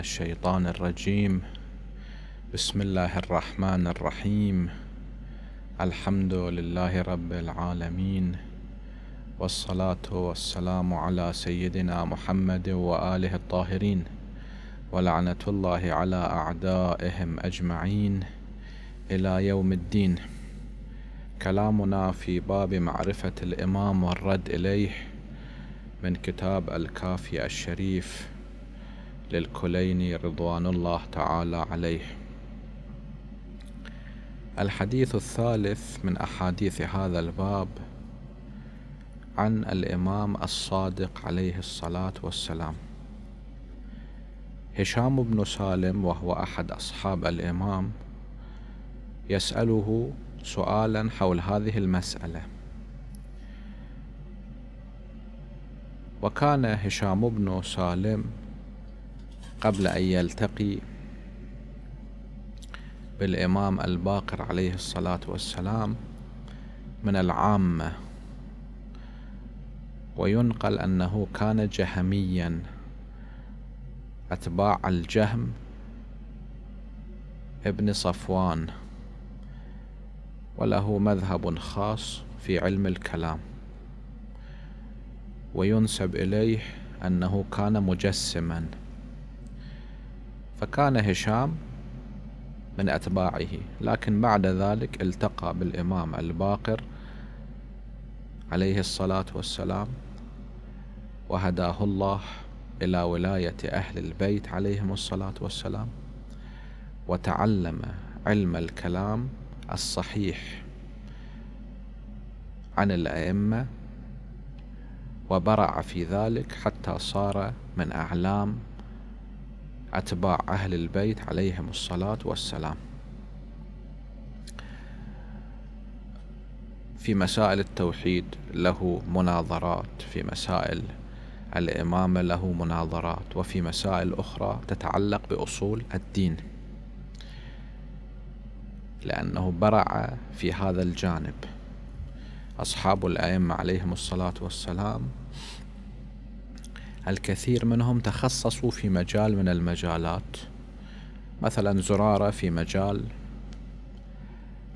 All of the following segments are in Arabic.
الشيطان الرجيم بسم الله الرحمن الرحيم الحمد لله رب العالمين والصلاة والسلام على سيدنا محمد وآله الطاهرين ولعنة الله على أعدائهم أجمعين إلى يوم الدين كلامنا في باب معرفة الإمام والرد إليه من كتاب الكافي الشريف للكليني رضوان الله تعالى عليه الحديث الثالث من أحاديث هذا الباب عن الإمام الصادق عليه الصلاة والسلام هشام بن سالم وهو أحد أصحاب الإمام يسأله سؤالا حول هذه المسألة وكان هشام بن سالم قبل أن يلتقي بالإمام الباقر عليه الصلاة والسلام من العامة وينقل أنه كان جهميا أتباع الجهم ابن صفوان وله مذهب خاص في علم الكلام وينسب إليه أنه كان مجسما فكان هشام من أتباعه لكن بعد ذلك التقى بالإمام الباقر عليه الصلاة والسلام وهداه الله إلى ولاية أهل البيت عليهم الصلاة والسلام وتعلم علم الكلام الصحيح عن الأئمة وبرع في ذلك حتى صار من أعلام أتباع أهل البيت عليهم الصلاة والسلام في مسائل التوحيد له مناظرات في مسائل الإمامة له مناظرات وفي مسائل أخرى تتعلق بأصول الدين لأنه برع في هذا الجانب أصحاب الأئمة عليهم الصلاة والسلام الكثير منهم تخصصوا في مجال من المجالات مثلا زرارة في مجال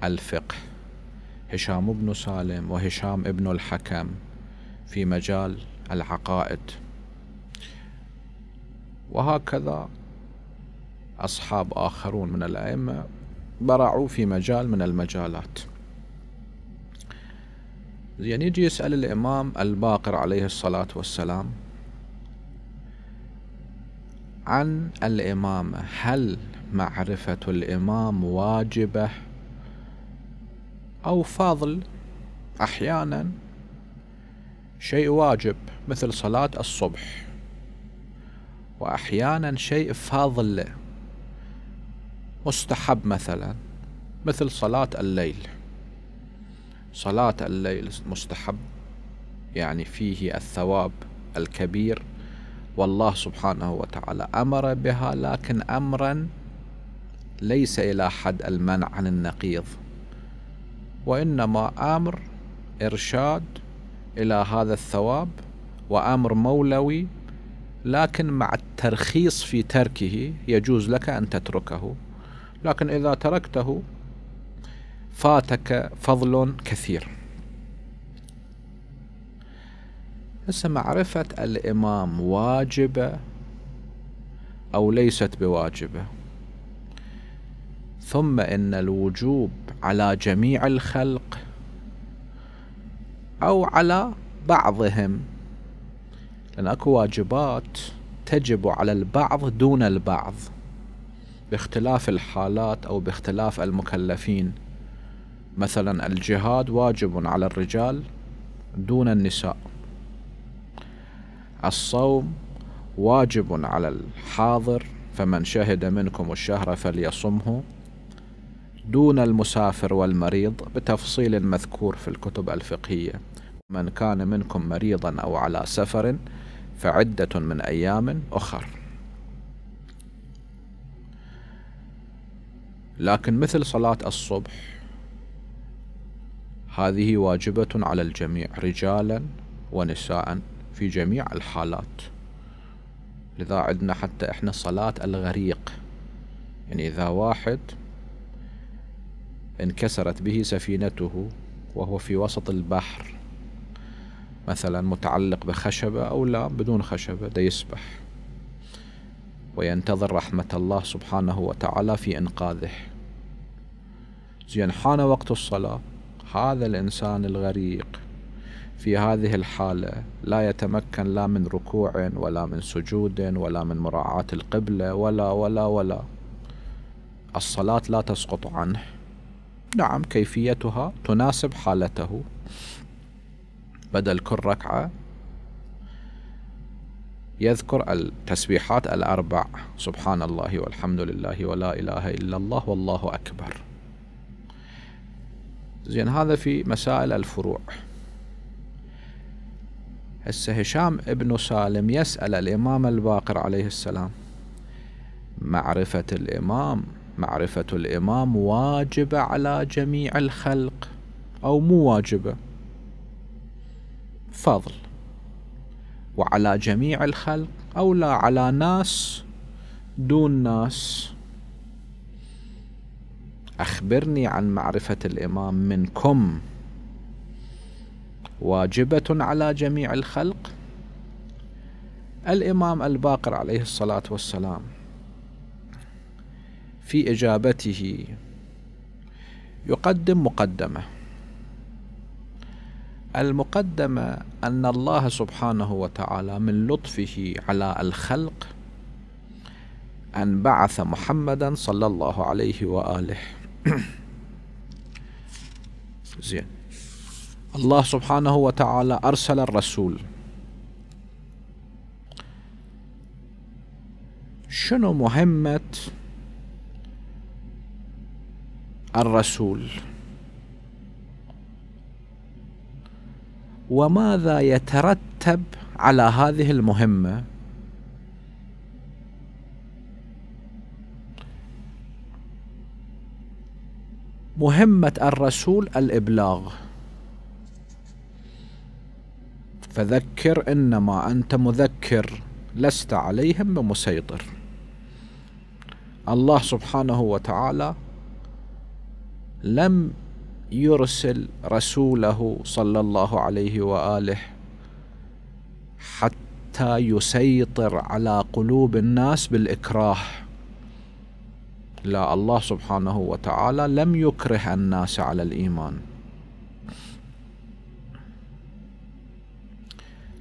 الفقه هشام بن سالم وهشام بن الحكم في مجال العقائد وهكذا أصحاب آخرون من الأئمة برعوا في مجال من المجالات يعني يجي يسأل الإمام الباقر عليه الصلاة والسلام عن الإمامة هل معرفة الإمام واجبة أو فضل أحيانا شيء واجب مثل صلاة الصبح وأحيانا شيء فاضل مستحب مثلا مثل صلاة الليل صلاة الليل مستحب يعني فيه الثواب الكبير والله سبحانه وتعالى امر بها لكن امرا ليس الى حد المنع عن النقيض وانما امر ارشاد الى هذا الثواب وامر مولوي لكن مع الترخيص في تركه يجوز لك ان تتركه لكن اذا تركته فاتك فضل كثير هسه معرفة الإمام واجبة أو ليست بواجبة ثم إن الوجوب على جميع الخلق أو على بعضهم لأن أكو واجبات تجب على البعض دون البعض باختلاف الحالات أو باختلاف المكلفين مثلا الجهاد واجب على الرجال دون النساء الصوم واجب على الحاضر فمن شهد منكم الشهر فليصمه دون المسافر والمريض بتفصيل مذكور في الكتب الفقهية من كان منكم مريضا أو على سفر فعدة من أيام أخر لكن مثل صلاة الصبح هذه واجبة على الجميع رجالا ونساء في جميع الحالات لذا عندنا حتى احنا صلاة الغريق يعني إذا واحد انكسرت به سفينته وهو في وسط البحر مثلا متعلق بخشبة أو لا بدون خشبة ده يسبح وينتظر رحمة الله سبحانه وتعالى في إنقاذه زين حان وقت الصلاة هذا الإنسان الغريق في هذه الحالة لا يتمكن لا من ركوع ولا من سجود ولا من مراعاة القبلة ولا ولا ولا الصلاة لا تسقط عنه نعم كيفيتها تناسب حالته بدل كل ركعة يذكر التسبيحات الأربع سبحان الله والحمد لله ولا إله إلا الله والله أكبر زين هذا في مسائل الفروع هسه هشام ابن سالم يسأل الإمام الباقر عليه السلام معرفة الإمام معرفة الإمام واجبة على جميع الخلق أو مو واجبة فضل وعلى جميع الخلق أو لا على ناس دون ناس أخبرني عن معرفة الإمام منكم واجبة على جميع الخلق الإمام الباقر عليه الصلاة والسلام في إجابته يقدم مقدمة المقدمة أن الله سبحانه وتعالى من لطفه على الخلق أن بعث محمدا صلى الله عليه وآله زين الله سبحانه وتعالى أرسل الرسول شنو مهمة الرسول وماذا يترتب على هذه المهمة مهمة الرسول الإبلاغ فذكر انما انت مذكر لست عليهم بمسيطر الله سبحانه وتعالى لم يرسل رسوله صلى الله عليه واله حتى يسيطر على قلوب الناس بالاكراه لا الله سبحانه وتعالى لم يكره الناس على الايمان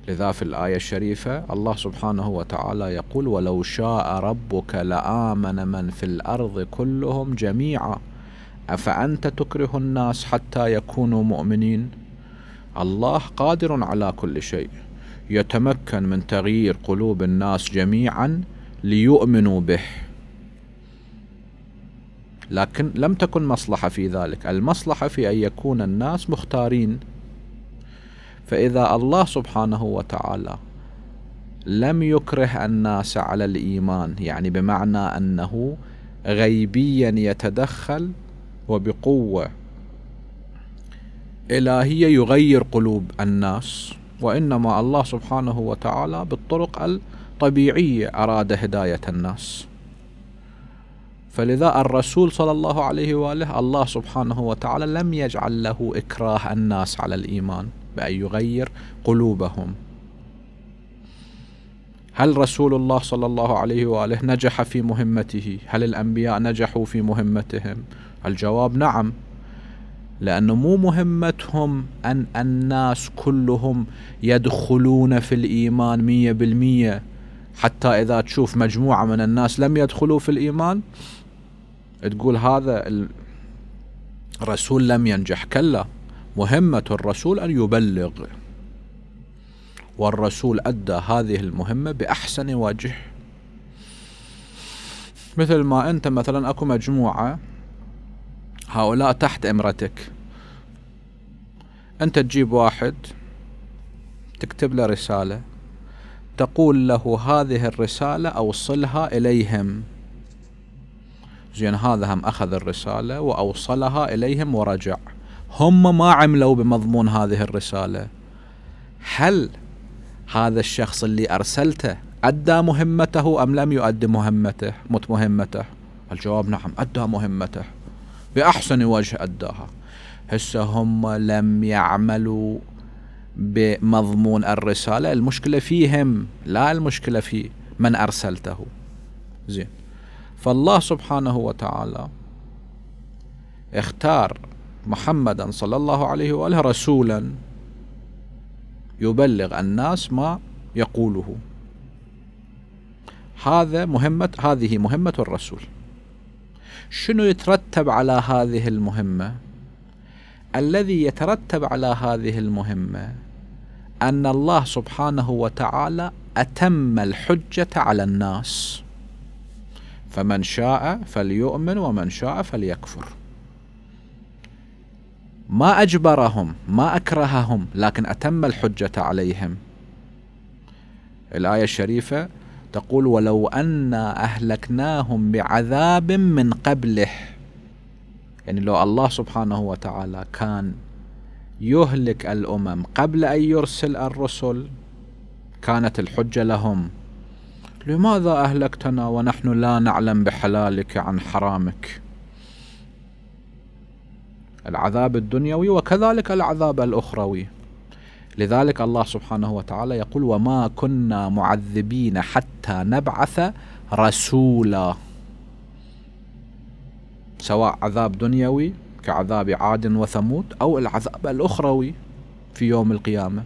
لذا في الآية الشريفة الله سبحانه وتعالى يقول ولو شاء ربك لآمن من في الأرض كلهم جميعا أفأنت تكره الناس حتى يكونوا مؤمنين الله قادر على كل شيء يتمكن من تغيير قلوب الناس جميعا ليؤمنوا به لكن لم تكن مصلحة في ذلك المصلحة في أن يكون الناس مختارين فإذا الله سبحانه وتعالى لم يكره الناس على الإيمان يعني بمعنى أنه غيبيا يتدخل وبقوة إلهية يغير قلوب الناس وإنما الله سبحانه وتعالى بالطرق الطبيعية أراد هداية الناس فلذا الرسول صلى الله عليه وآله الله سبحانه وتعالى لم يجعل له إكراه الناس على الإيمان بأن يغير قلوبهم هل رسول الله صلى الله عليه وآله نجح في مهمته هل الأنبياء نجحوا في مهمتهم الجواب نعم لأنه مو مهمتهم أن الناس كلهم يدخلون في الإيمان مية بالمية حتى إذا تشوف مجموعة من الناس لم يدخلوا في الإيمان تقول هذا الرسول لم ينجح كلا مهمة الرسول أن يبلغ والرسول أدى هذه المهمة بأحسن وجه مثل ما أنت مثلا أكو مجموعة هؤلاء تحت إمرتك أنت تجيب واحد تكتب له رسالة تقول له هذه الرسالة أوصلها إليهم زين هذا هم أخذ الرسالة وأوصلها إليهم ورجع هم ما عملوا بمضمون هذه الرسالة هل هذا الشخص اللي أرسلته أدى مهمته أم لم يؤدي مهمته مت مهمته الجواب نعم أدى مهمته بأحسن وجه أداها هسه هم لم يعملوا بمضمون الرسالة المشكلة فيهم لا المشكلة في من أرسلته زين فالله سبحانه وتعالى اختار محمدا صلى الله عليه واله رسولا يبلغ الناس ما يقوله هذا مهمة هذه مهمة الرسول شنو يترتب على هذه المهمة الذي يترتب على هذه المهمة أن الله سبحانه وتعالى أتم الحجة على الناس فمن شاء فليؤمن ومن شاء فليكفر ما أجبرهم ما أكرههم لكن أتم الحجة عليهم الآية الشريفة تقول ولو أنا أهلكناهم بعذاب من قبله يعني لو الله سبحانه وتعالى كان يهلك الأمم قبل أن يرسل الرسل كانت الحجة لهم لماذا أهلكتنا ونحن لا نعلم بحلالك عن حرامك العذاب الدنيوي وكذلك العذاب الأخروي لذلك الله سبحانه وتعالى يقول وما كنا معذبين حتى نبعث رسولا سواء عذاب دنيوي كعذاب عاد وثمود أو العذاب الأخروي في يوم القيامة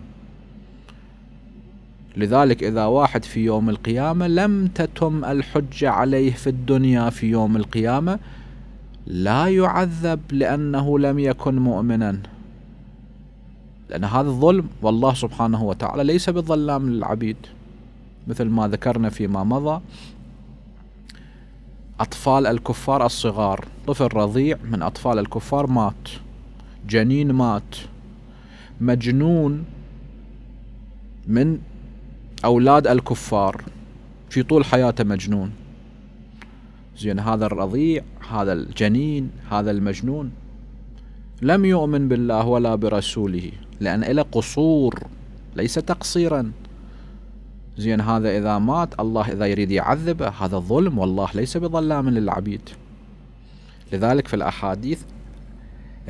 لذلك إذا واحد في يوم القيامة لم تتم الحجة عليه في الدنيا في يوم القيامة لا يعذب لأنه لم يكن مؤمنا لأن هذا الظلم والله سبحانه وتعالى ليس بظلام للعبيد مثل ما ذكرنا فيما مضى أطفال الكفار الصغار طفل رضيع من أطفال الكفار مات جنين مات مجنون من أولاد الكفار في طول حياته مجنون زين هذا الرضيع هذا الجنين هذا المجنون لم يؤمن بالله ولا برسوله لأن له قصور ليس تقصيرا زين هذا إذا مات الله إذا يريد يعذبه هذا ظلم والله ليس بظلام للعبيد لذلك في الأحاديث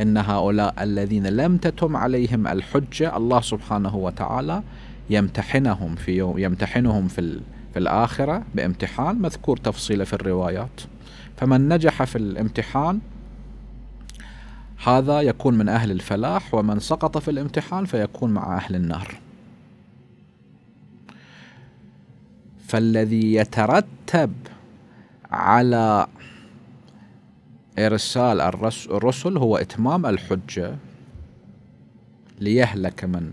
إن هؤلاء الذين لم تتم عليهم الحجة الله سبحانه وتعالى يمتحنهم في يوم يمتحنهم في في الآخرة بامتحان مذكور تفصيله في الروايات فمن نجح في الامتحان هذا يكون من أهل الفلاح ومن سقط في الامتحان فيكون مع أهل النار فالذي يترتب على إرسال الرسل هو إتمام الحجة ليهلك من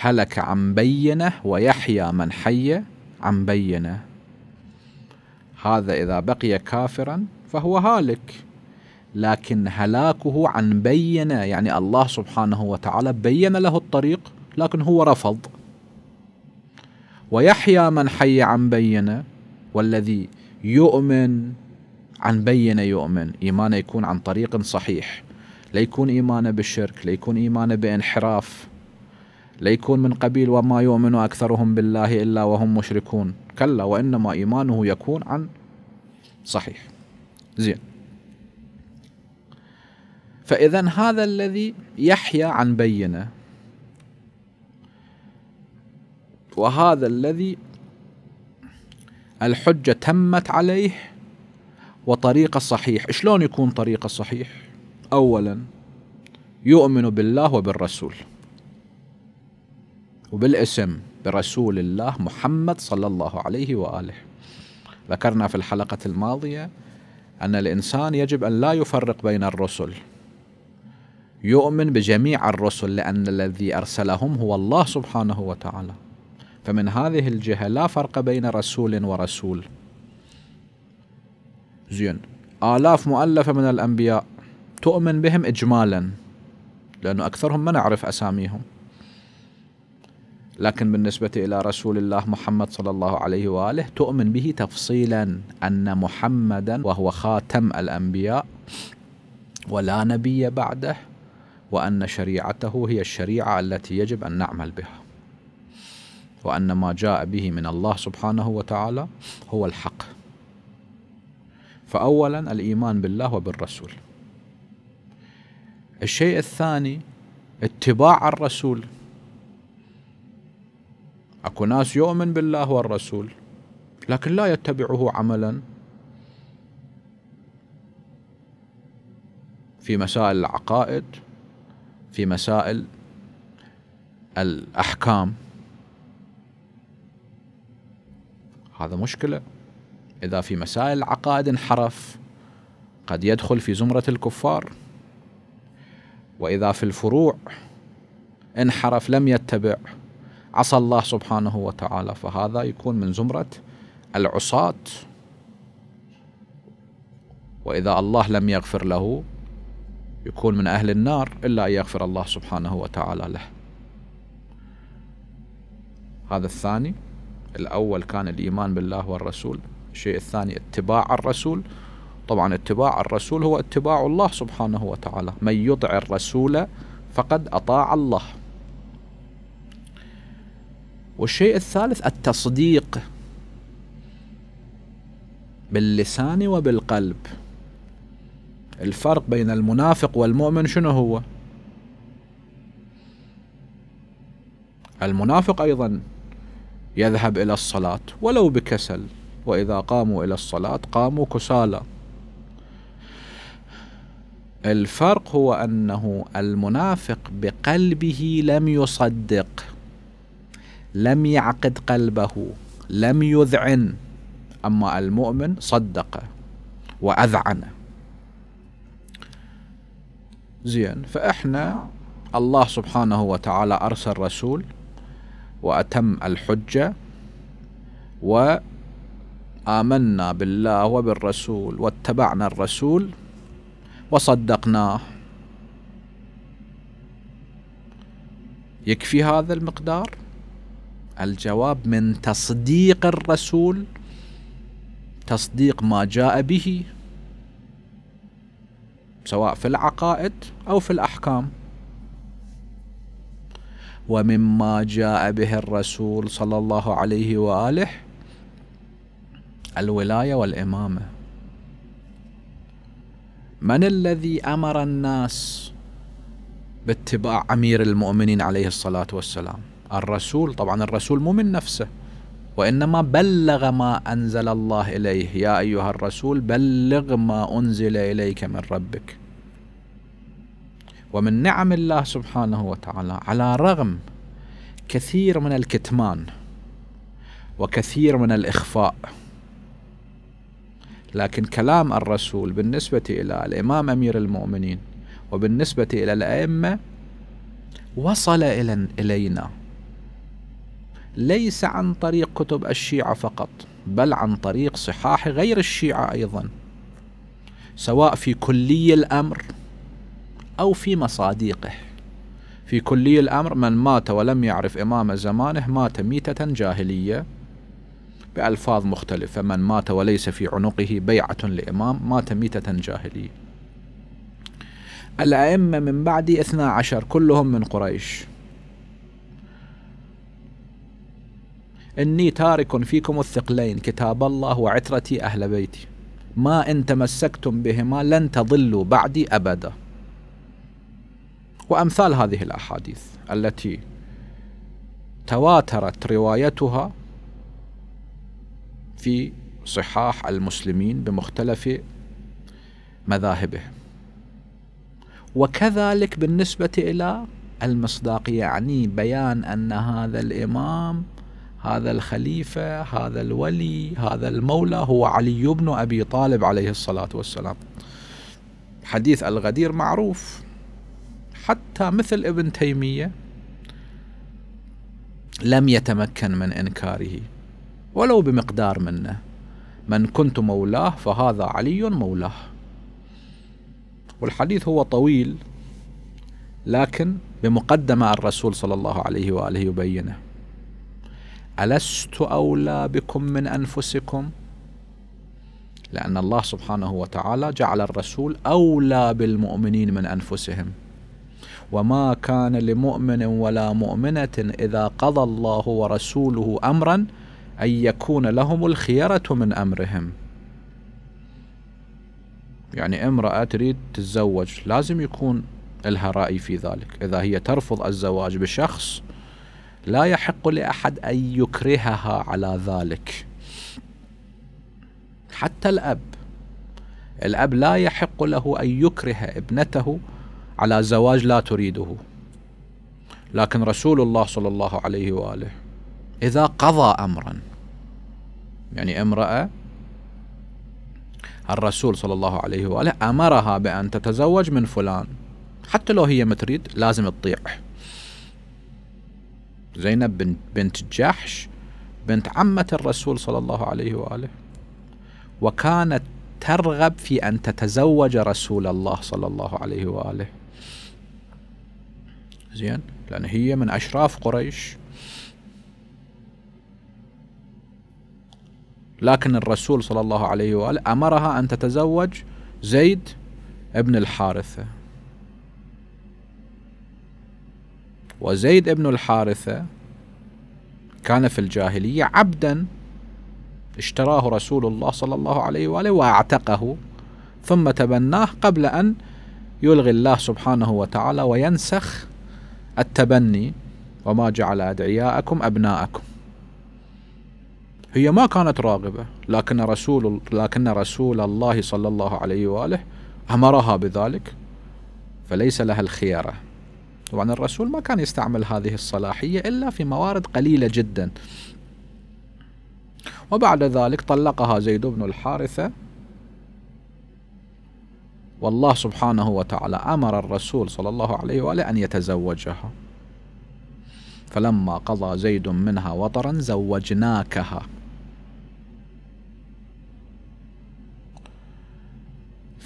هلك عن بينه ويحيى من حيه عن بينه هذا إذا بقي كافرا فهو هالك لكن هلاكه عن بينه يعني الله سبحانه وتعالى بين له الطريق لكن هو رفض ويحيى من حي عن بينه والذي يؤمن عن بينه يؤمن إيمانه يكون عن طريق صحيح لا يكون إيمانه بالشرك لا يكون إيمانه بانحراف ليكون من قبيل وما يؤمن أكثرهم بالله إلا وهم مشركون كلا وإنما إيمانه يكون عن صحيح زين فإذا هذا الذي يحيى عن بينة وهذا الذي الحجة تمت عليه وطريقة صحيح شلون يكون طريقة صحيح أولا يؤمن بالله وبالرسول وبالاسم برسول الله محمد صلى الله عليه واله. ذكرنا في الحلقه الماضيه ان الانسان يجب ان لا يفرق بين الرسل. يؤمن بجميع الرسل لان الذي ارسلهم هو الله سبحانه وتعالى. فمن هذه الجهه لا فرق بين رسول ورسول. زين آلاف مؤلفة من الأنبياء تؤمن بهم إجمالا لأنه أكثرهم ما نعرف أساميهم لكن بالنسبة إلى رسول الله محمد صلى الله عليه وآله تؤمن به تفصيلا أن محمدا وهو خاتم الأنبياء ولا نبي بعده وأن شريعته هي الشريعة التي يجب أن نعمل بها وأن ما جاء به من الله سبحانه وتعالى هو الحق فأولا الإيمان بالله وبالرسول الشيء الثاني اتباع الرسول اكو ناس يؤمن بالله والرسول لكن لا يتبعه عملا في مسائل العقائد في مسائل الاحكام هذا مشكله اذا في مسائل العقائد انحرف قد يدخل في زمره الكفار واذا في الفروع انحرف لم يتبع عصى الله سبحانه وتعالى فهذا يكون من زمرة العصاة وإذا الله لم يغفر له يكون من أهل النار إلا أن يغفر الله سبحانه وتعالى له هذا الثاني الأول كان الإيمان بالله والرسول الشيء الثاني اتباع الرسول طبعا اتباع الرسول هو اتباع الله سبحانه وتعالى من يطع الرسول فقد أطاع الله والشيء الثالث التصديق باللسان وبالقلب الفرق بين المنافق والمؤمن شنو هو المنافق أيضا يذهب إلى الصلاة ولو بكسل وإذا قاموا إلى الصلاة قاموا كسالى الفرق هو أنه المنافق بقلبه لم يصدق لم يعقد قلبه لم يذعن أما المؤمن صدق وأذعن زين فإحنا الله سبحانه وتعالى أرسل رسول وأتم الحجة وآمنا بالله وبالرسول واتبعنا الرسول وصدقناه يكفي هذا المقدار الجواب من تصديق الرسول تصديق ما جاء به سواء في العقائد او في الاحكام ومما جاء به الرسول صلى الله عليه واله الولايه والامامه من الذي امر الناس باتباع امير المؤمنين عليه الصلاه والسلام الرسول طبعا الرسول مو من نفسه وإنما بلغ ما أنزل الله إليه يا أيها الرسول بلغ ما أنزل إليك من ربك ومن نعم الله سبحانه وتعالى على رغم كثير من الكتمان وكثير من الإخفاء لكن كلام الرسول بالنسبة إلى الإمام أمير المؤمنين وبالنسبة إلى الأئمة وصل إلينا ليس عن طريق كتب الشيعة فقط بل عن طريق صحاح غير الشيعة أيضا سواء في كلي الأمر أو في مصادقه في كلي الأمر من مات ولم يعرف إمام زمانه مات ميتة جاهلية بألفاظ مختلفة من مات وليس في عنقه بيعة لإمام مات ميتة جاهلية الأئمة من بعدي اثنا عشر كلهم من قريش إني تارك فيكم الثقلين كتاب الله وعترتي أهل بيتي ما إن تمسكتم بهما لن تضلوا بعدي أبدا وأمثال هذه الأحاديث التي تواترت روايتها في صحاح المسلمين بمختلف مذاهبه وكذلك بالنسبة إلى المصداق يعني بيان أن هذا الإمام هذا الخليفة هذا الولي هذا المولى هو علي بن أبي طالب عليه الصلاة والسلام حديث الغدير معروف حتى مثل ابن تيمية لم يتمكن من إنكاره ولو بمقدار منه من كنت مولاه فهذا علي مولاه والحديث هو طويل لكن بمقدمة الرسول صلى الله عليه وآله يبينه ألست أولى بكم من أنفسكم؟ لأن الله سبحانه وتعالى جعل الرسول أولى بالمؤمنين من أنفسهم وما كان لمؤمن ولا مؤمنة إذا قضى الله ورسوله أمرا أن يكون لهم الخيرة من أمرهم يعني امرأة تريد تتزوج لازم يكون لها رأي في ذلك إذا هي ترفض الزواج بشخص لا يحق لاحد ان يكرهها على ذلك حتى الاب الاب لا يحق له ان يكره ابنته على زواج لا تريده لكن رسول الله صلى الله عليه واله اذا قضى امرا يعني امراه الرسول صلى الله عليه واله امرها بان تتزوج من فلان حتى لو هي ما تريد لازم تطيع زينب بنت, بنت جحش بنت عمة الرسول صلى الله عليه وآله وكانت ترغب في أن تتزوج رسول الله صلى الله عليه وآله زين لأن هي من أشراف قريش لكن الرسول صلى الله عليه وآله أمرها أن تتزوج زيد ابن الحارثة وزيد بن الحارثة كان في الجاهلية عبدا اشتراه رسول الله صلى الله عليه وآله واعتقه ثم تبناه قبل أن يلغي الله سبحانه وتعالى وينسخ التبني وما جعل أدعياءكم أبناءكم هي ما كانت راغبة لكن رسول لكن رسول الله صلى الله عليه وآله أمرها بذلك فليس لها الخيارة طبعا الرسول ما كان يستعمل هذه الصلاحية إلا في موارد قليلة جدا وبعد ذلك طلقها زيد بن الحارثة والله سبحانه وتعالى أمر الرسول صلى الله عليه وآله أن يتزوجها فلما قضى زيد منها وطرا زوجناكها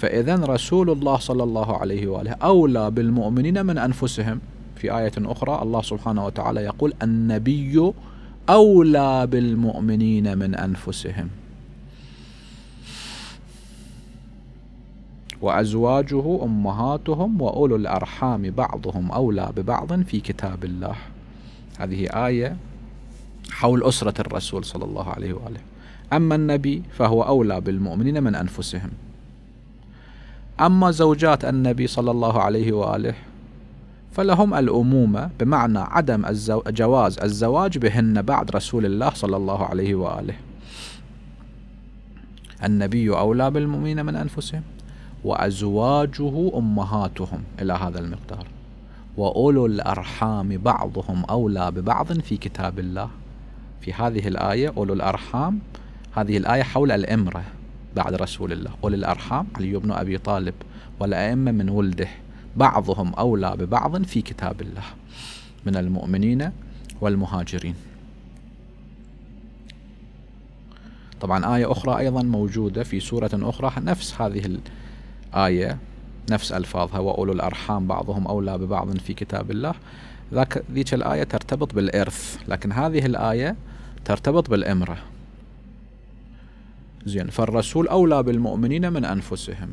فإذا رسول الله صلى الله عليه وآله أولى بالمؤمنين من أنفسهم في آية أخرى الله سبحانه وتعالى يقول النبي أولى بالمؤمنين من أنفسهم وأزواجه أمهاتهم وأولو الأرحام بعضهم أولى ببعض في كتاب الله هذه آية حول أسرة الرسول صلى الله عليه وآله أما النبي فهو أولى بالمؤمنين من أنفسهم أما زوجات النبي صلى الله عليه وآله فلهم الأمومة بمعنى عدم الزو... جواز الزواج بهن بعد رسول الله صلى الله عليه وآله النبي أولى بالمؤمنين من أنفسهم وأزواجه أمهاتهم إلى هذا المقدار وأولو الأرحام بعضهم أولى ببعض في كتاب الله في هذه الآية أولو الأرحام هذه الآية حول الإمرأة بعد رسول الله أولي الأرحام علي بن أبي طالب والأئمة من ولده بعضهم أولى ببعض في كتاب الله من المؤمنين والمهاجرين طبعا آية أخرى أيضا موجودة في سورة أخرى نفس هذه الآية نفس ألفاظها وأولو الأرحام بعضهم أولى ببعض في كتاب الله ذاك ذيك الآية ترتبط بالإرث لكن هذه الآية ترتبط بالإمرأة زين فالرسول أولى بالمؤمنين من أنفسهم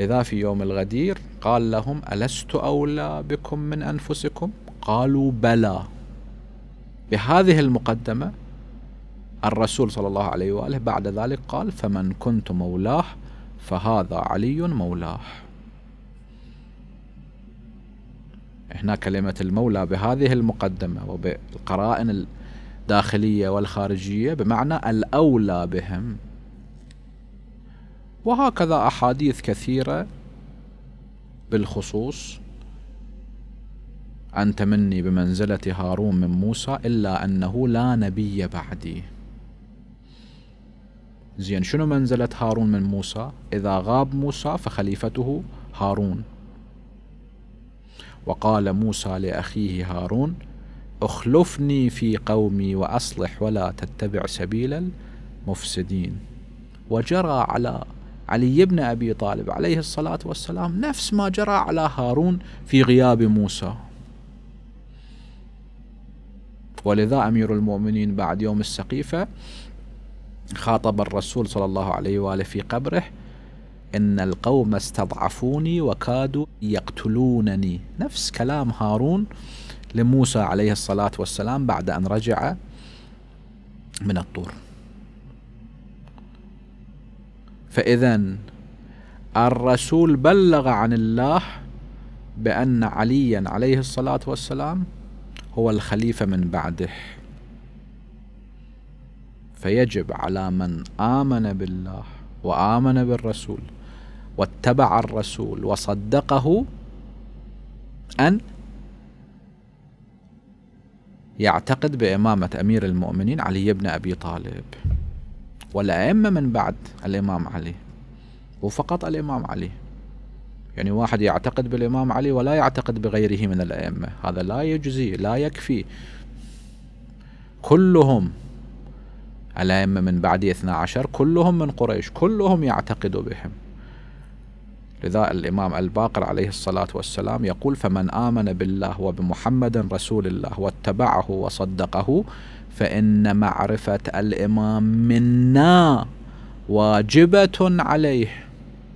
لذا في يوم الغدير قال لهم ألست أولى بكم من أنفسكم قالوا بلى بهذه المقدمة الرسول صلى الله عليه وآله بعد ذلك قال فمن كنت مولاه فهذا علي مولاه هنا كلمة المولى بهذه المقدمة وبالقرائن الداخلية والخارجية بمعنى الأولى بهم وهكذا أحاديث كثيرة بالخصوص أنت تمني بمنزلة هارون من موسى إلا أنه لا نبي بعدي زين شنو منزلة هارون من موسى إذا غاب موسى فخليفته هارون وقال موسى لأخيه هارون اخلفني في قومي واصلح ولا تتبع سبيل المفسدين وجرى على علي بن ابي طالب عليه الصلاه والسلام نفس ما جرى على هارون في غياب موسى ولذا امير المؤمنين بعد يوم السقيفه خاطب الرسول صلى الله عليه واله في قبره ان القوم استضعفوني وكادوا يقتلونني نفس كلام هارون لموسى عليه الصلاة والسلام بعد أن رجع من الطور فإذا الرسول بلغ عن الله بأن عليا عليه الصلاة والسلام هو الخليفة من بعده فيجب على من آمن بالله وآمن بالرسول واتبع الرسول وصدقه أن يعتقد بإمامة أمير المؤمنين علي بن أبي طالب والأئمة من بعد الإمام علي وفقط الإمام علي يعني واحد يعتقد بالإمام علي ولا يعتقد بغيره من الأئمة هذا لا يجزي لا يكفي كلهم الأئمة من بعد 12 كلهم من قريش كلهم يعتقد بهم لذا الإمام الباقر عليه الصلاة والسلام يقول فمن آمن بالله وبمحمد رسول الله واتبعه وصدقه فإن معرفة الإمام منا واجبة عليه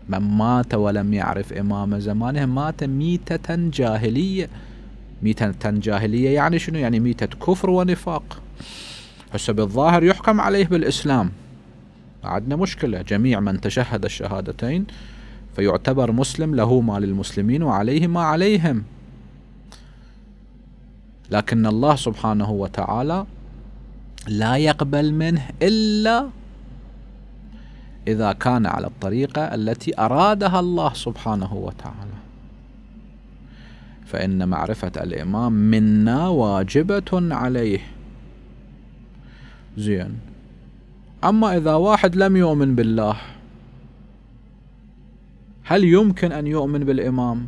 من مات ولم يعرف إمام زمانه مات ميتة جاهلية ميتة جاهلية يعني شنو يعني ميتة كفر ونفاق هسه بالظاهر يحكم عليه بالإسلام عندنا مشكلة جميع من تشهد الشهادتين فيعتبر مسلم له ما للمسلمين وعليه ما عليهم لكن الله سبحانه وتعالى لا يقبل منه إلا إذا كان على الطريقة التي أرادها الله سبحانه وتعالى فإن معرفة الإمام منا واجبة عليه زين أما إذا واحد لم يؤمن بالله هل يمكن أن يؤمن بالإمام؟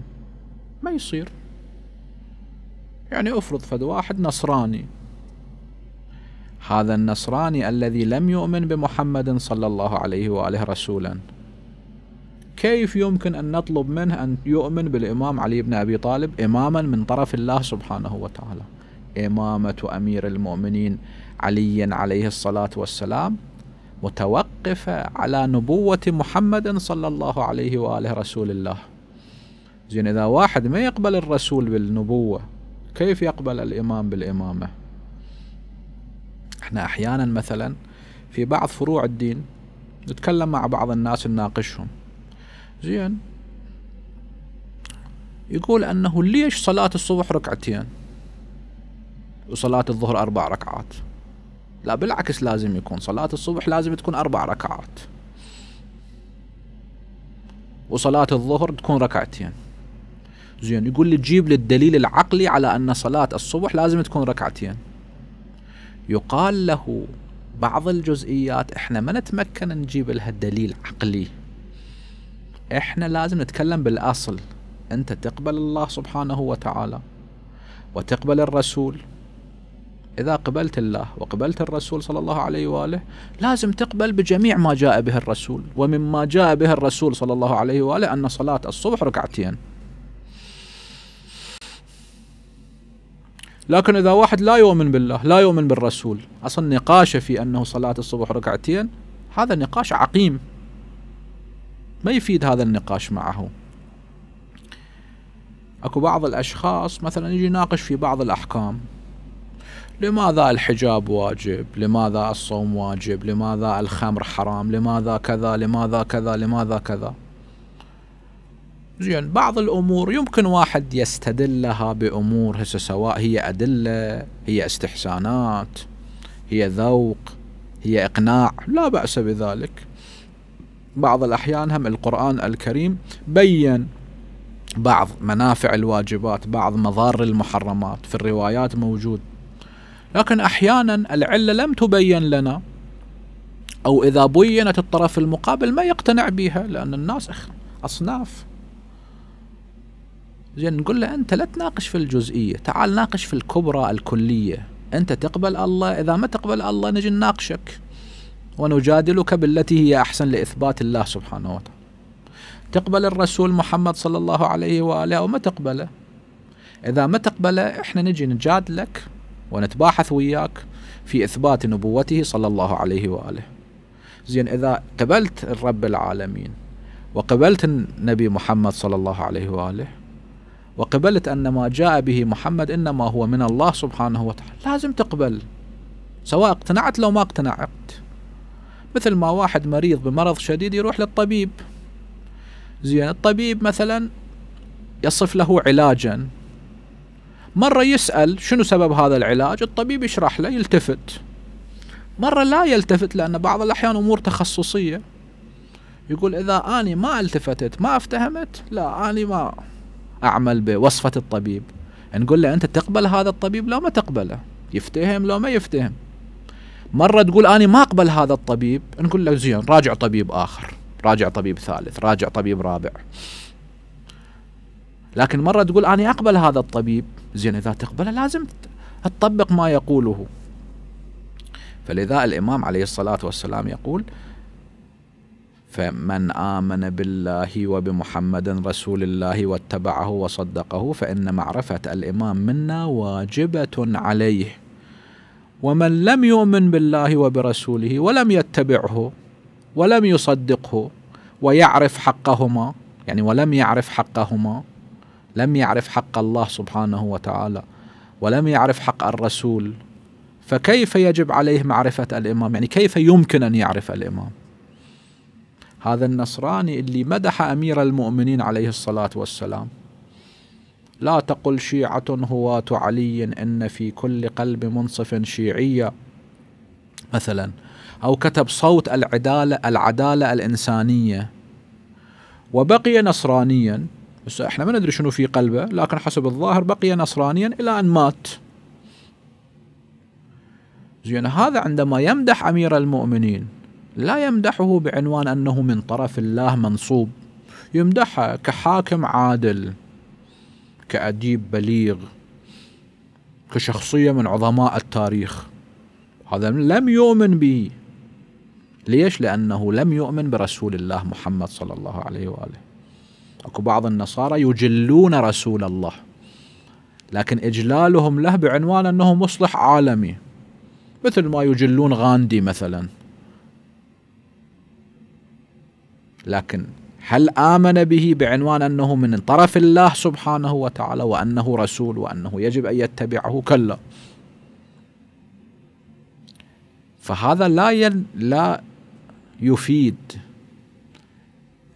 ما يصير يعني أفرض فد واحد نصراني هذا النصراني الذي لم يؤمن بمحمد صلى الله عليه وآله رسولا كيف يمكن أن نطلب منه أن يؤمن بالإمام علي بن أبي طالب إماما من طرف الله سبحانه وتعالى إمامة أمير المؤمنين علي عليه الصلاة والسلام متوقفة على نبوة محمد صلى الله عليه وآله رسول الله زين إذا واحد ما يقبل الرسول بالنبوة كيف يقبل الإمام بالإمامة احنا أحيانا مثلا في بعض فروع الدين نتكلم مع بعض الناس نناقشهم زين يقول أنه ليش صلاة الصبح ركعتين وصلاة الظهر أربع ركعات لا بالعكس لازم يكون صلاة الصبح لازم تكون أربع ركعات وصلاة الظهر تكون ركعتين زين يقول لي تجيب لي الدليل العقلي على أن صلاة الصبح لازم تكون ركعتين يقال له بعض الجزئيات احنا ما نتمكن نجيب لها دليل عقلي احنا لازم نتكلم بالأصل انت تقبل الله سبحانه وتعالى وتقبل الرسول إذا قبلت الله وقبلت الرسول صلى الله عليه وآله لازم تقبل بجميع ما جاء به الرسول ومما جاء به الرسول صلى الله عليه وآله أن صلاة الصبح ركعتين لكن إذا واحد لا يؤمن بالله لا يؤمن بالرسول أصلا نقاشه في أنه صلاة الصبح ركعتين هذا نقاش عقيم ما يفيد هذا النقاش معه اكو بعض الاشخاص مثلا يجي يناقش في بعض الاحكام لماذا الحجاب واجب لماذا الصوم واجب لماذا الخمر حرام لماذا كذا لماذا كذا لماذا كذا زين بعض الامور يمكن واحد يستدلها بامور هسه سواء هي ادله هي استحسانات هي ذوق هي اقناع لا باس بذلك بعض الاحيان هم القران الكريم بين بعض منافع الواجبات بعض مضار المحرمات في الروايات موجود لكن أحيانا العلة لم تبين لنا أو إذا بينت الطرف المقابل ما يقتنع بها لأن الناس أصناف زين نقول له أنت لا تناقش في الجزئية تعال ناقش في الكبرى الكلية أنت تقبل الله إذا ما تقبل الله نجي نناقشك ونجادلك بالتي هي أحسن لإثبات الله سبحانه وتعالى تقبل الرسول محمد صلى الله عليه وآله او ما تقبله إذا ما تقبله إحنا نجي نجادلك ونتباحث وياك في إثبات نبوته صلى الله عليه وآله زين إذا قبلت الرب العالمين وقبلت النبي محمد صلى الله عليه وآله وقبلت أن ما جاء به محمد إنما هو من الله سبحانه وتعالى لازم تقبل سواء اقتنعت لو ما اقتنعت مثل ما واحد مريض بمرض شديد يروح للطبيب زين الطبيب مثلا يصف له علاجا مرة يسأل شنو سبب هذا العلاج الطبيب يشرح له يلتفت مرة لا يلتفت لأن بعض الأحيان أمور تخصصية يقول إذا أني ما التفتت ما افتهمت لا أني ما أعمل بوصفة الطبيب يعني نقول له أنت تقبل هذا الطبيب لو ما تقبله يفتهم لو ما يفتهم مرة تقول أني ما أقبل هذا الطبيب نقول له زين راجع طبيب آخر راجع طبيب ثالث راجع طبيب رابع لكن مرة تقول أنا أقبل هذا الطبيب زين إذا تقبله لازم تطبق ما يقوله فلذا الإمام عليه الصلاة والسلام يقول فمن آمن بالله وبمحمد رسول الله واتبعه وصدقه فإن معرفة الإمام منا واجبة عليه ومن لم يؤمن بالله وبرسوله ولم يتبعه ولم يصدقه ويعرف حقهما يعني ولم يعرف حقهما لم يعرف حق الله سبحانه وتعالى ولم يعرف حق الرسول فكيف يجب عليه معرفة الإمام يعني كيف يمكن أن يعرف الإمام هذا النصراني اللي مدح أمير المؤمنين عليه الصلاة والسلام لا تقل شيعة هواة علي إن في كل قلب منصف شيعية مثلا أو كتب صوت العدالة العدالة الإنسانية وبقي نصرانيا بس احنا ما ندري شنو في قلبه لكن حسب الظاهر بقي نصرانيا الى ان مات زين هذا عندما يمدح امير المؤمنين لا يمدحه بعنوان انه من طرف الله منصوب يمدحه كحاكم عادل كأديب بليغ كشخصية من عظماء التاريخ هذا لم يؤمن به ليش؟ لأنه لم يؤمن برسول الله محمد صلى الله عليه وآله اكو بعض النصارى يجلون رسول الله لكن اجلالهم له بعنوان انه مصلح عالمي مثل ما يجلون غاندي مثلا لكن هل آمن به بعنوان أنه من طرف الله سبحانه وتعالى وأنه رسول وأنه يجب أن يتبعه كلا فهذا لا لا يفيد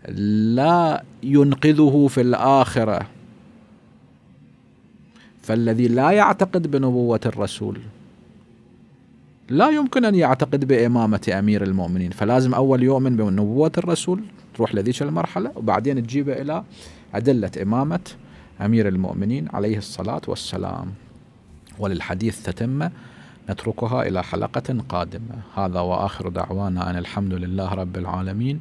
لا ينقذه في الاخره فالذي لا يعتقد بنبوه الرسول لا يمكن ان يعتقد بامامه امير المؤمنين فلازم اول يؤمن بنبوه الرسول تروح لذيك المرحله وبعدين تجيبه الى ادله امامه امير المؤمنين عليه الصلاه والسلام وللحديث تتمه نتركها الى حلقه قادمه هذا واخر دعوانا ان الحمد لله رب العالمين